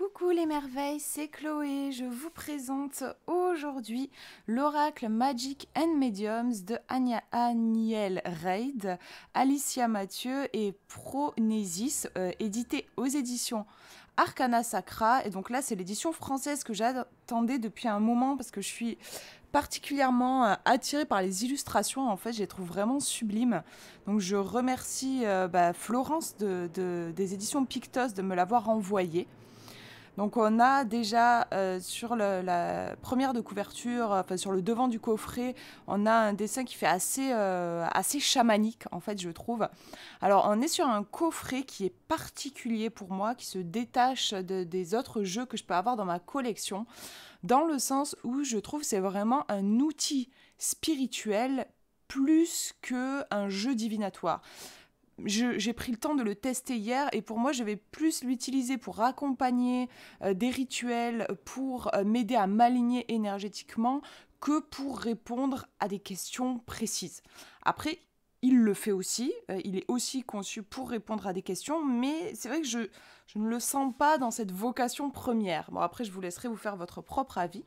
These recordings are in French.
Coucou les merveilles, c'est Chloé. Je vous présente aujourd'hui l'oracle Magic and Mediums de Anya Aniel Reid, Alicia Mathieu et Pronesis, euh, édité aux éditions Arcana Sacra. Et donc là, c'est l'édition française que j'attendais depuis un moment parce que je suis particulièrement euh, attirée par les illustrations. En fait, je les trouve vraiment sublimes. Donc, je remercie euh, bah, Florence de, de, des éditions Pictos de me l'avoir envoyée. Donc on a déjà euh, sur la première de couverture, enfin sur le devant du coffret, on a un dessin qui fait assez, euh, assez chamanique en fait je trouve. Alors on est sur un coffret qui est particulier pour moi, qui se détache des autres jeux que je peux avoir dans ma collection, dans le sens où je trouve c'est vraiment un outil spirituel plus qu'un jeu divinatoire j'ai pris le temps de le tester hier et pour moi, je vais plus l'utiliser pour accompagner euh, des rituels, pour euh, m'aider à m'aligner énergétiquement que pour répondre à des questions précises. Après, il le fait aussi, euh, il est aussi conçu pour répondre à des questions, mais c'est vrai que je, je, ne le sens pas dans cette vocation première. Bon, après, je vous laisserai vous faire votre propre avis.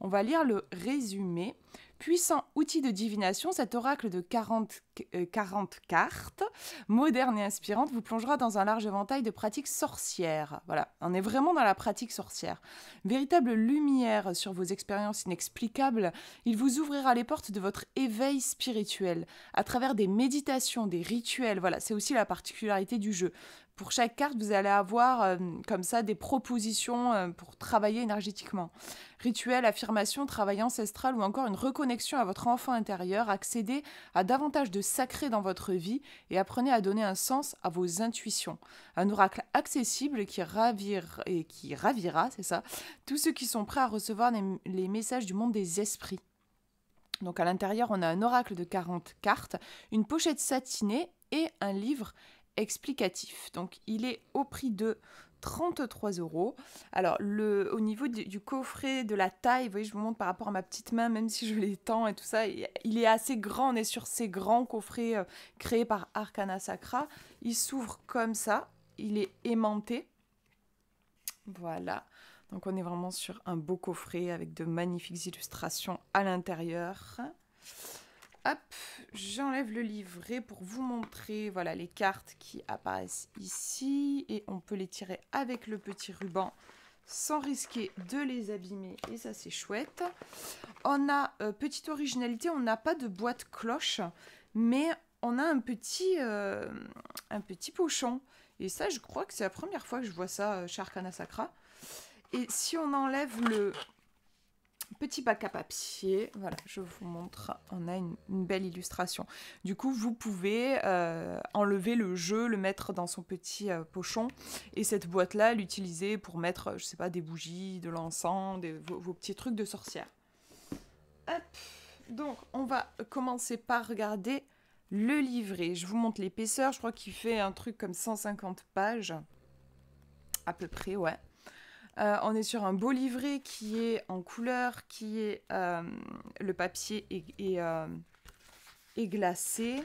On va lire le résumé. Puissant outil de divination, cet oracle de 40, euh, cartes, moderne et inspirante, vous plongera dans un large éventail de pratiques sorcières. Voilà, on est vraiment dans la pratique sorcière. Véritable lumière sur vos expériences inexplicables, il vous ouvrira les portes de votre éveil spirituel à travers des méditations, des rituels. Voilà, c'est aussi la particularité du jeu pour chaque carte, vous allez avoir euh, comme ça des propositions euh, pour travailler énergétiquement. Rituel, affirmation, travail ancestral ou encore une reconnexion à votre enfant intérieur, accédez à davantage de sacré dans votre vie et apprenez à donner un sens à vos intuitions. Un oracle accessible qui ravira, et qui ravira, c'est ça, tous ceux qui sont prêts à recevoir les, les messages du monde des esprits. Donc à l'intérieur, on a un oracle de 40 cartes, une pochette satinée et un livre explicatif. Donc il est au prix de 33 euros. Alors le, au niveau du, coffret, de la taille, vous voyez, je vous montre par rapport à ma petite main, même si je l'étends et tout ça, il est assez grand. On est sur ces grands coffrets euh, créés par Arcana Sacra. Il s'ouvre comme ça, il est aimanté. Voilà. Donc on est vraiment sur un beau coffret avec de magnifiques illustrations à l'intérieur. Hop, j'enlève le livret pour vous montrer voilà les cartes qui apparaissent ici et on peut les tirer avec le petit ruban sans risquer de les abîmer et ça c'est chouette. On a, euh, petite originalité, on n'a pas de boîte cloche mais on a un petit, euh, un petit pochon et ça je crois que c'est la première fois que je vois ça euh, chez Et si on enlève le petit bac à papier. Voilà, je vous montre. On a une, belle illustration. Du coup, vous pouvez euh, enlever le jeu, le mettre dans son petit euh, pochon et cette boîte-là, l'utiliser pour mettre, je sais pas, des bougies, de l'encens, vos, vos, petits trucs de sorcière. Hop Donc, on va commencer par regarder le livret. Je vous montre l'épaisseur. Je crois qu'il fait un truc comme 150 pages. À peu près, ouais. Euh, on est sur un beau livret qui est en couleur, qui est euh, le papier est, euh, est, glacé.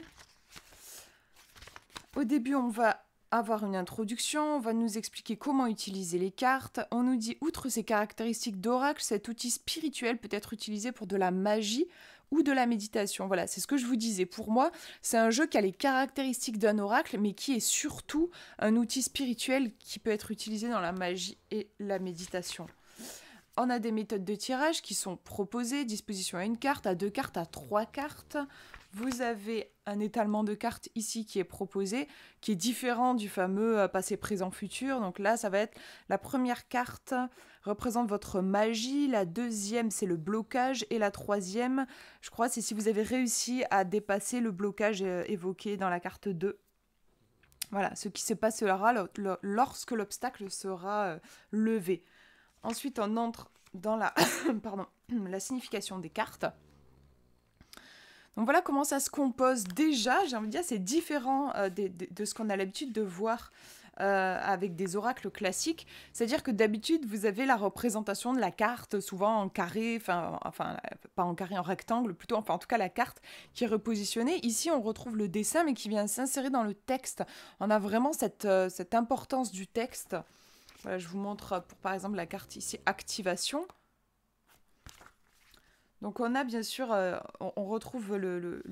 Au début, on va avoir une introduction, on va nous expliquer comment utiliser les cartes. On nous dit, outre ses caractéristiques d'oracle, cet outil spirituel peut être utilisé pour de la magie, ou de la méditation. Voilà, c'est ce que je vous disais. Pour moi, c'est un jeu qui a les caractéristiques d'un oracle, mais qui est surtout un outil spirituel qui peut être utilisé dans la magie et la méditation. On a des méthodes de tirage qui sont proposées, disposition à une carte, à deux cartes, à trois cartes. Vous avez un étalement de cartes ici qui est proposé, qui est différent du fameux euh, passé, présent, futur. Donc là, ça va être la première carte représente votre magie, la deuxième c'est le blocage et la troisième, je crois, c'est si vous avez réussi à dépasser le blocage euh, évoqué dans la carte 2. Voilà, ce qui se passera lorsque l'obstacle sera euh, levé. Ensuite, on entre dans la, pardon, la signification des cartes. Donc voilà comment ça se compose déjà, j'ai envie de dire, c'est différent euh, de, ce qu'on a l'habitude de voir euh, avec des oracles classiques. C'est-à-dire que d'habitude, vous avez la représentation de la carte, souvent en carré, enfin, pas en carré, en rectangle, plutôt, enfin, en tout cas, la carte qui est repositionnée. Ici, on retrouve le dessin, mais qui vient s'insérer dans le texte. On a vraiment cette, euh, importance du texte. je vous montre, pour par exemple, la carte ici, activation. Donc on a bien sûr, euh, on, retrouve le,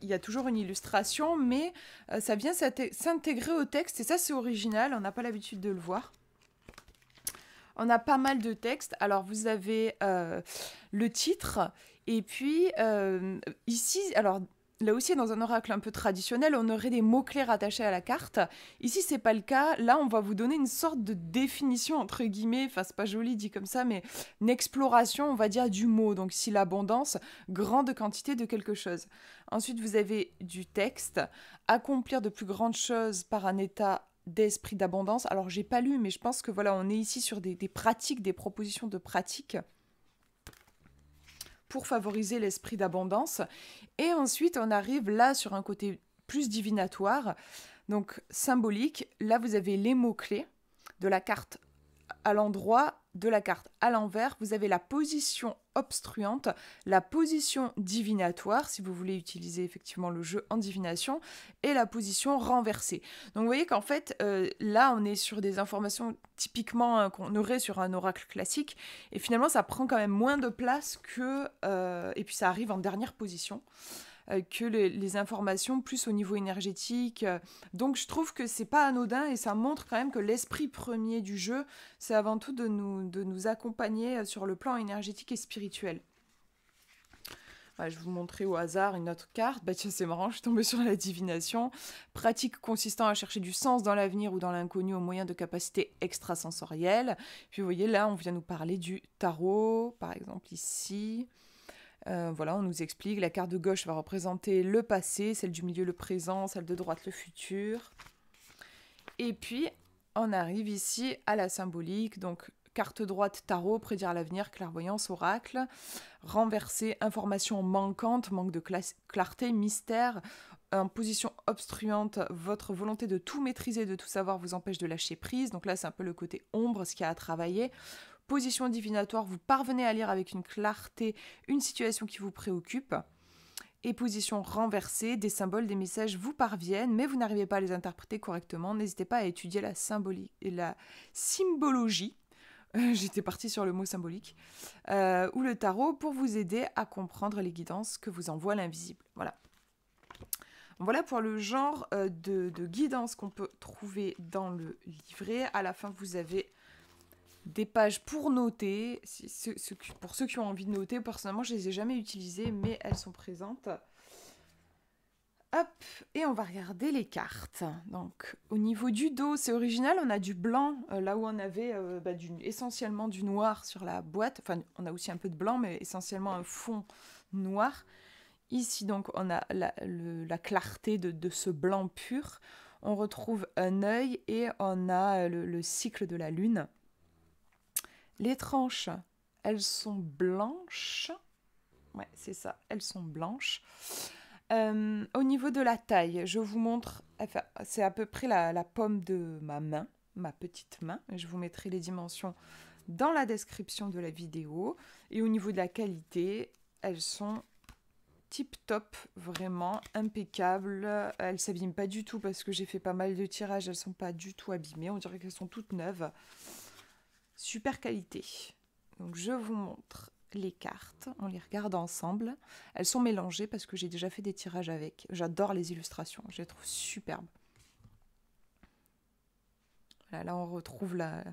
Il y a toujours une illustration, mais euh, ça vient s'intégrer au texte, et ça c'est original, on n'a pas l'habitude de le voir. On a pas mal de textes, alors vous avez euh, le titre, et puis ici, alors Là aussi, dans un oracle un peu traditionnel, on aurait des mots-clés attachés à la carte. Ici, c'est pas le cas. Là, on va vous donner une sorte de définition, entre guillemets, enfin, c'est pas joli dit comme ça, mais une exploration, on va dire, du mot. Donc, si l'abondance, grande quantité de quelque chose. Ensuite, vous avez du texte, accomplir de plus grandes choses par un état d'esprit d'abondance. Alors, j'ai pas lu, mais je pense que voilà, on est ici sur des, des pratiques, des propositions de pratiques favoriser l'esprit d'abondance. Et ensuite, on arrive là sur un côté plus divinatoire, donc symbolique. Là, vous avez les mots-clés de la carte à l'endroit, de la carte à l'envers. Vous avez la position obstruante, la position divinatoire, si vous voulez utiliser effectivement le jeu en divination, et la position renversée. Donc vous voyez qu'en fait, euh, là, on est sur des informations typiquement euh, qu'on aurait sur un oracle classique, et finalement, ça prend quand même moins de place que... Euh, et puis ça arrive en dernière position. Euh, que les, informations, plus au niveau énergétique. Euh. Donc je trouve que c'est pas anodin et ça montre quand même que l'esprit premier du jeu, c'est avant tout de nous, accompagner euh, sur le plan énergétique et spirituel. Bah, je vais vous montrer au hasard une autre carte. Bah tiens, c'est marrant, je suis tombée sur la divination. Pratique consistant à chercher du sens dans l'avenir ou dans l'inconnu au moyen de capacités extrasensorielles. Puis vous voyez, là, on vient nous parler du tarot, par exemple ici. Euh, voilà, on nous explique, la carte de gauche va représenter le passé, celle du milieu le présent, celle de droite le futur. Et puis, on arrive ici à la symbolique, donc carte droite tarot, prédire l'avenir, clairvoyance, oracle, renverser, information manquante, manque de clarté, mystère, en position obstruante, votre volonté de tout maîtriser, de tout savoir vous empêche de lâcher prise. Donc là, c'est un peu le côté ombre, ce qu'il y a à travailler position divinatoire, vous parvenez à lire avec une clarté une situation qui vous préoccupe. Et position renversée, des symboles, des messages vous parviennent, mais vous n'arrivez pas à les interpréter correctement. N'hésitez pas à étudier la, la symbologie euh, j'étais partie sur le mot symbolique, euh, ou le tarot pour vous aider à comprendre les guidances que vous envoie l'invisible. Voilà. Voilà pour le genre euh, de, de, guidance qu'on peut trouver dans le livret. À la fin, vous avez des pages pour noter. pour ceux qui ont envie de noter, personnellement, je les ai jamais utilisées, mais elles sont présentes. Hop, et on va regarder les cartes. Donc, au niveau du dos, c'est original, on a du blanc, euh, là où on avait euh, bah, essentiellement du noir sur la boîte. Enfin, on a aussi un peu de blanc, mais essentiellement un fond noir. Ici, donc, on a la, clarté de, ce blanc pur. On retrouve un œil et on a le cycle de la lune. Les tranches, elles sont blanches. Ouais, c'est ça, elles sont blanches. Euh, au niveau de la taille, je vous montre, c'est à peu près la, pomme de ma main, ma petite main. Je vous mettrai les dimensions dans la description de la vidéo. Et au niveau de la qualité, elles sont tip top, vraiment impeccables. Elles s'abîment pas du tout parce que j'ai fait pas mal de tirages, elles sont pas du tout abîmées. On dirait qu'elles sont toutes neuves super qualité. Donc je vous montre les cartes, on les regarde ensemble. Elles sont mélangées parce que j'ai déjà fait des tirages avec. J'adore les illustrations, je les trouve superbes. Voilà, là on retrouve la,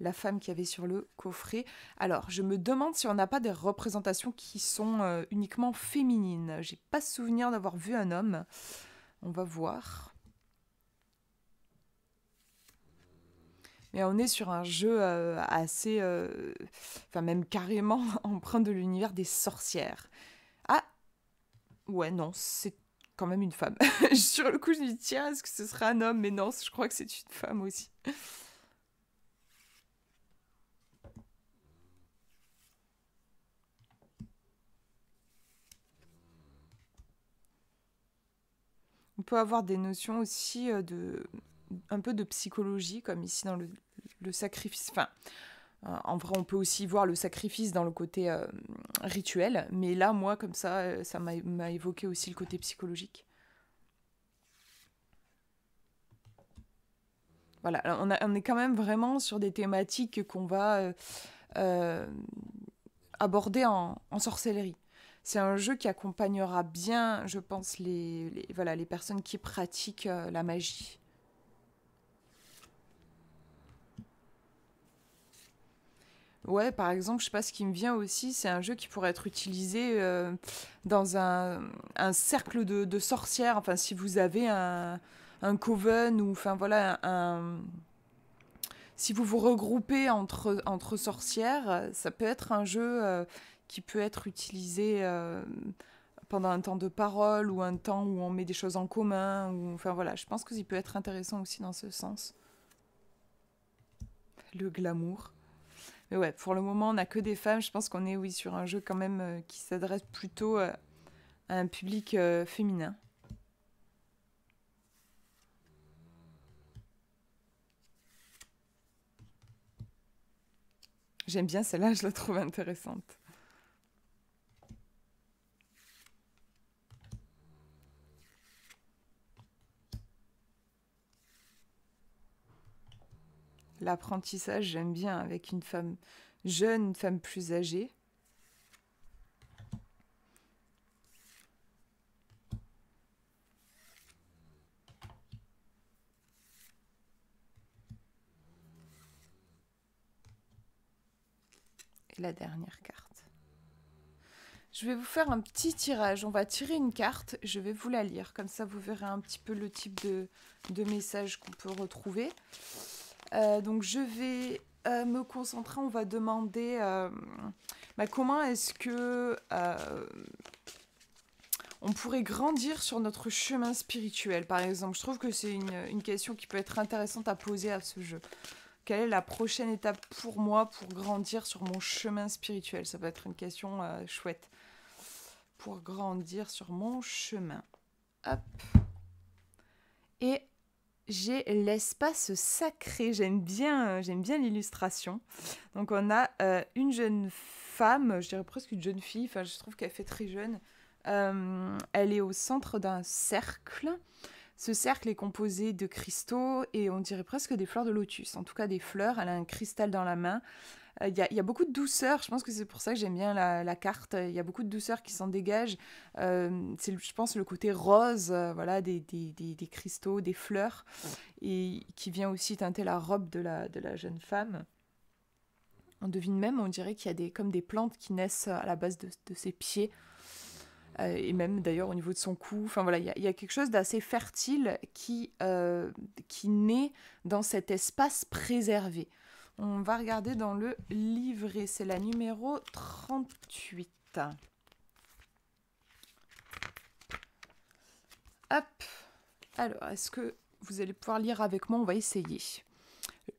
la femme qui avait sur le coffret. Alors, je me demande si on n'a pas des représentations qui sont euh, uniquement féminines. J'ai pas souvenir d'avoir vu un homme. On va voir. Mais on est sur un jeu euh, assez, euh, enfin même carrément empreint de l'univers des sorcières. Ah ouais non, c'est quand même une femme. sur le coup, je me dis tiens, est-ce que ce sera un homme Mais non, je crois que c'est une femme aussi. On peut avoir des notions aussi euh, de un peu de psychologie, comme ici dans le, sacrifice. Enfin, euh, en vrai, on peut aussi voir le sacrifice dans le côté euh, rituel, mais là, moi, comme ça, euh, ça m'a évoqué aussi le côté psychologique. Voilà, on, est quand même vraiment sur des thématiques qu'on va aborder en, sorcellerie. C'est un jeu qui accompagnera bien, je pense, les personnes qui pratiquent la magie. Ouais, par exemple, je sais pas ce qui me vient aussi, c'est un jeu qui pourrait être utilisé euh, dans un, cercle de, sorcières. Enfin, si vous avez un, coven ou enfin voilà un, si vous vous regroupez entre entre sorcières, ça peut être un jeu euh, qui peut être utilisé euh, pendant un temps de parole ou un temps où on met des choses en commun. enfin voilà, je pense qu'il peut être intéressant aussi dans ce sens. Le glamour. Mais ouais, pour le moment, on n'a que des femmes. Je pense qu'on est, oui, sur un jeu quand même euh, qui s'adresse plutôt euh, à un public euh, féminin. J'aime bien celle-là, je la trouve intéressante. l'apprentissage, j'aime bien, avec une femme jeune, une femme plus âgée. Et la dernière carte. Je vais vous faire un petit tirage. On va tirer une carte, je vais vous la lire. Comme ça, vous verrez un petit peu le type de, de message qu'on peut retrouver. Euh, donc je vais euh, me concentrer, on va demander euh, bah, comment est-ce que on pourrait grandir sur notre chemin spirituel, par exemple. Je trouve que c'est une, une, question qui peut être intéressante à poser à ce jeu. Quelle est la prochaine étape pour moi pour grandir sur mon chemin spirituel Ça peut être une question chouette. Pour grandir sur mon chemin. Hop. Et j'ai l'espace sacré. J'aime bien, euh, j'aime bien l'illustration. Donc on a euh, une jeune femme, je dirais presque une jeune fille. Enfin, je trouve qu'elle fait très jeune. Euh, elle est au centre d'un cercle. Ce cercle est composé de cristaux et on dirait presque des fleurs de lotus. En tout cas, des fleurs. Elle a un cristal dans la main. Euh, il y, a beaucoup de douceur. Je pense que c'est pour ça que j'aime bien la, carte. Il y a beaucoup de douceur qui s'en dégage. Euh, c'est, je pense, le côté rose, euh, voilà, des, des, des, cristaux, des fleurs, et qui vient aussi teinter la robe de la, de la jeune femme. On devine même, on dirait qu'il y a des, comme des plantes qui naissent à la base de, de ses pieds. et même d'ailleurs au niveau de son cou. Enfin voilà, il y, a quelque chose d'assez fertile qui, qui naît dans cet espace préservé. On va regarder dans le livret, c'est la numéro 38. Hop Alors, est-ce que vous allez pouvoir lire avec moi On va essayer.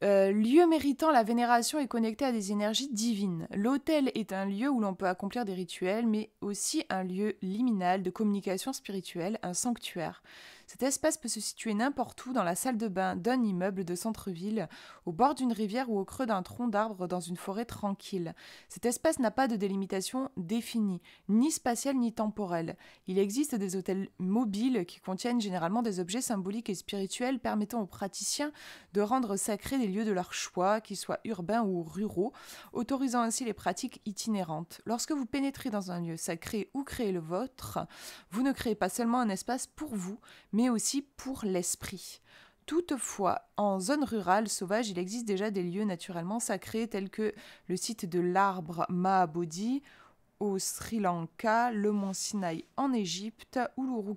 Euh, lieu méritant la vénération est connecté à des énergies divines. L'autel est un lieu où l'on peut accomplir des rituels, mais aussi un lieu liminal de communication spirituelle, un sanctuaire. Cet espace peut se situer n'importe où dans la salle de bain d'un immeuble de centre-ville, au bord d'une rivière ou au creux d'un tronc d'arbre dans une forêt tranquille. Cet espace n'a pas de délimitation définie, ni spatiale ni temporelle. Il existe des hôtels mobiles qui contiennent généralement des objets symboliques et spirituels permettant aux praticiens de rendre sacrés les lieux de leur choix, qu'ils soient urbains ou ruraux, autorisant ainsi les pratiques itinérantes. Lorsque vous pénétrez dans un lieu sacré ou créez le vôtre, vous ne créez pas seulement un espace pour vous, mais aussi pour l'esprit. Toutefois, en zone rurale sauvage, il existe déjà des lieux naturellement sacrés tels que le site de l'arbre Mahabodhi au Sri Lanka, le mont Sinaï en Égypte,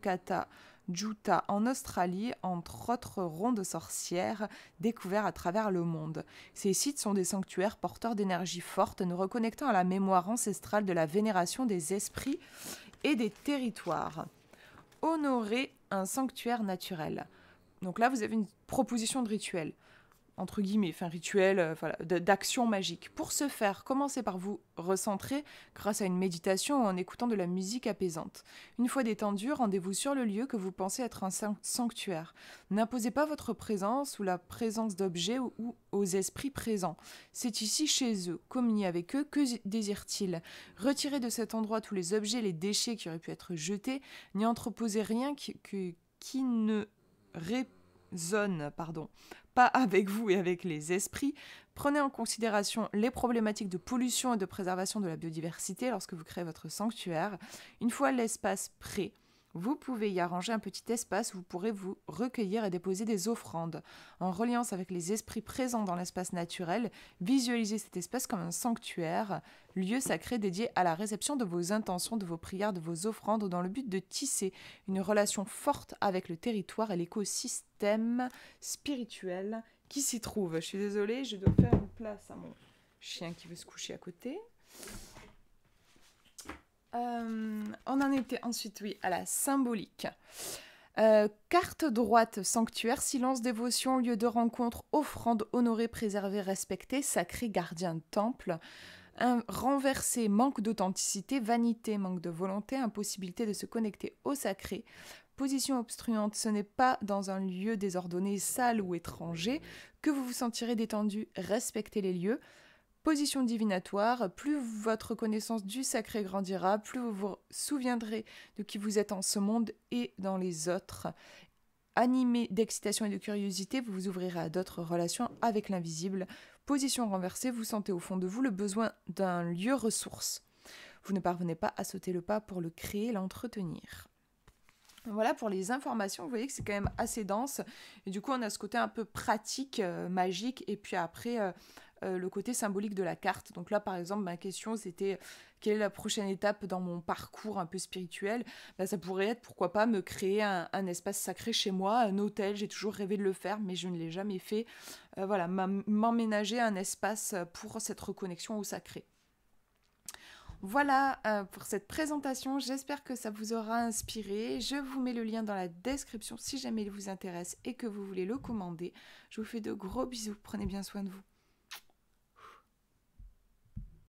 kata Juta en Australie, entre autres rondes de sorcières découverts à travers le monde. Ces sites sont des sanctuaires porteurs d'énergie forte, nous reconnectant à la mémoire ancestrale de la vénération des esprits et des territoires honorer un sanctuaire naturel. Donc là, vous avez une proposition de rituel entre guillemets, fin rituel, euh, d'action magique. Pour ce faire, commencez par vous recentrer grâce à une méditation ou en écoutant de la musique apaisante. Une fois détendu, rendez-vous sur le lieu que vous pensez être un sanctuaire. N'imposez pas votre présence ou la présence d'objets ou, aux esprits présents. C'est ici chez eux. Communiez avec eux. Que désirent-ils Retirez de cet endroit tous les objets, les déchets qui auraient pu être jetés. N'y entreposez rien qui, qui, ne résonne, pardon, pas avec vous et avec les esprits, prenez en considération les problématiques de pollution et de préservation de la biodiversité lorsque vous créez votre sanctuaire. Une fois l'espace prêt, vous pouvez y arranger un petit espace où vous pourrez vous recueillir et déposer des offrandes. En reliance avec les esprits présents dans l'espace naturel, visualisez cet espace comme un sanctuaire, lieu sacré dédié à la réception de vos intentions, de vos prières, de vos offrandes, dans le but de tisser une relation forte avec le territoire et l'écosystème spirituel qui s'y trouve. Je suis désolée, je dois faire une place à mon chien qui veut se coucher à côté. Euh, on en était ensuite, oui, à la symbolique. Euh, carte droite, sanctuaire, silence, dévotion, lieu de rencontre, offrande honorée, préservée, respectée, sacré, gardien de temple. renversé, manque d'authenticité, vanité, manque de volonté, impossibilité de se connecter au sacré. Position obstruante, ce n'est pas dans un lieu désordonné, sale ou étranger que vous vous sentirez détendu, respectez les lieux position divinatoire, plus votre connaissance du sacré grandira, plus vous vous souviendrez de qui vous êtes en ce monde et dans les autres. Animé d'excitation et de curiosité, vous vous ouvrirez à d'autres relations avec l'invisible. Position renversée, vous sentez au fond de vous le besoin d'un lieu ressource. Vous ne parvenez pas à sauter le pas pour le créer l'entretenir. Voilà pour les informations, vous voyez que c'est quand même assez dense. Et du coup, on a ce côté un peu pratique, euh, magique, et puis après, euh, euh, le côté symbolique de la carte. Donc là, par exemple, ma question, c'était quelle est la prochaine étape dans mon parcours un peu spirituel bah, Ça pourrait être, pourquoi pas, me créer un, espace sacré chez moi, un hôtel. J'ai toujours rêvé de le faire, mais je ne l'ai jamais fait. Euh, voilà, m'emménager un espace pour cette reconnexion au sacré. Voilà euh, pour cette présentation, j'espère que ça vous aura inspiré. Je vous mets le lien dans la description si jamais il vous intéresse et que vous voulez le commander. Je vous fais de gros bisous, prenez bien soin de vous.